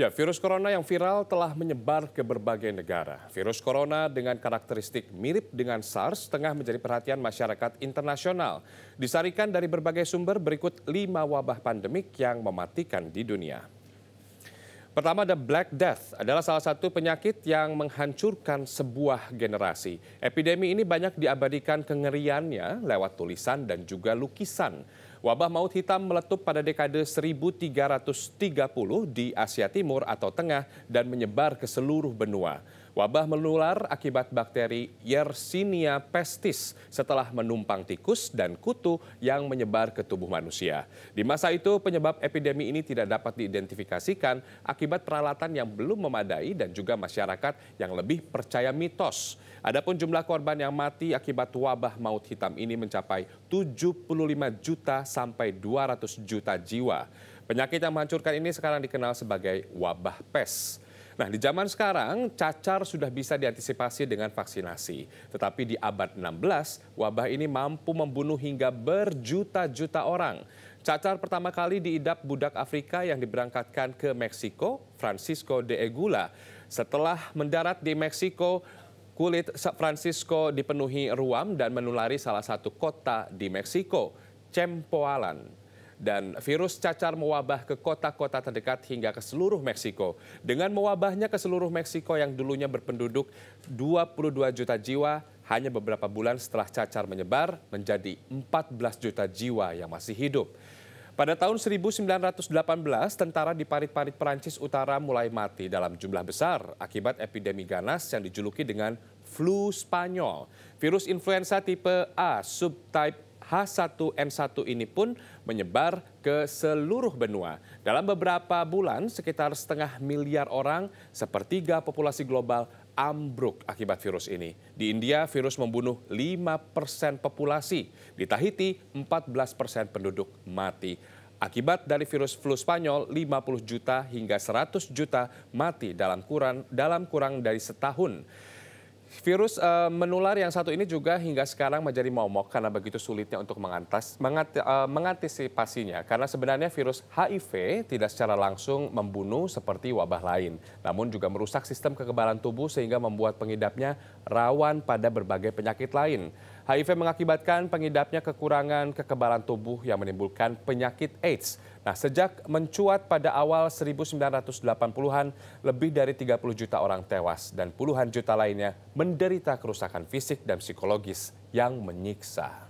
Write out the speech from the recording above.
Ya, virus corona yang viral telah menyebar ke berbagai negara. Virus corona dengan karakteristik mirip dengan SARS tengah menjadi perhatian masyarakat internasional. Disarikan dari berbagai sumber berikut lima wabah pandemik yang mematikan di dunia. Pertama ada Black Death, adalah salah satu penyakit yang menghancurkan sebuah generasi. Epidemi ini banyak diabadikan kengeriannya lewat tulisan dan juga lukisan. Wabah maut hitam meletup pada dekade 1330 di Asia Timur atau Tengah dan menyebar ke seluruh benua. Wabah menular akibat bakteri Yersinia pestis setelah menumpang tikus dan kutu yang menyebar ke tubuh manusia. Di masa itu, penyebab epidemi ini tidak dapat diidentifikasikan akibat peralatan yang belum memadai dan juga masyarakat yang lebih percaya mitos. Adapun jumlah korban yang mati akibat wabah maut hitam ini mencapai 75 juta sampai 200 juta jiwa. Penyakit yang menghancurkan ini sekarang dikenal sebagai wabah pes. Nah, di zaman sekarang, cacar sudah bisa diantisipasi dengan vaksinasi. Tetapi di abad 16, wabah ini mampu membunuh hingga berjuta-juta orang. Cacar pertama kali diidap budak Afrika yang diberangkatkan ke Meksiko, Francisco de Egula. Setelah mendarat di Meksiko, kulit Francisco dipenuhi ruam dan menulari salah satu kota di Meksiko. Cempoalan dan virus cacar mewabah ke kota-kota terdekat hingga ke seluruh Meksiko. Dengan mewabahnya ke seluruh Meksiko yang dulunya berpenduduk 22 juta jiwa, hanya beberapa bulan setelah cacar menyebar menjadi 14 juta jiwa yang masih hidup. Pada tahun 1918, tentara di parit-parit Perancis Utara mulai mati dalam jumlah besar akibat epidemi ganas yang dijuluki dengan flu Spanyol. Virus influenza tipe A subtype H1N1 ini pun menyebar ke seluruh benua. Dalam beberapa bulan, sekitar setengah miliar orang, sepertiga populasi global ambruk akibat virus ini. Di India, virus membunuh 5% populasi. Di Tahiti, 14% penduduk mati. Akibat dari virus flu Spanyol, 50 juta hingga 100 juta mati dalam kurang, dalam kurang dari setahun. Virus uh, menular yang satu ini juga hingga sekarang menjadi momok karena begitu sulitnya untuk mengantas, mengat, uh, mengantisipasinya. Karena sebenarnya virus HIV tidak secara langsung membunuh seperti wabah lain, namun juga merusak sistem kekebalan tubuh sehingga membuat pengidapnya rawan pada berbagai penyakit lain. HIV mengakibatkan pengidapnya kekurangan kekebalan tubuh yang menimbulkan penyakit AIDS Nah, sejak mencuat pada awal 1980-an, lebih dari 30 juta orang tewas dan puluhan juta lainnya menderita kerusakan fisik dan psikologis yang menyiksa.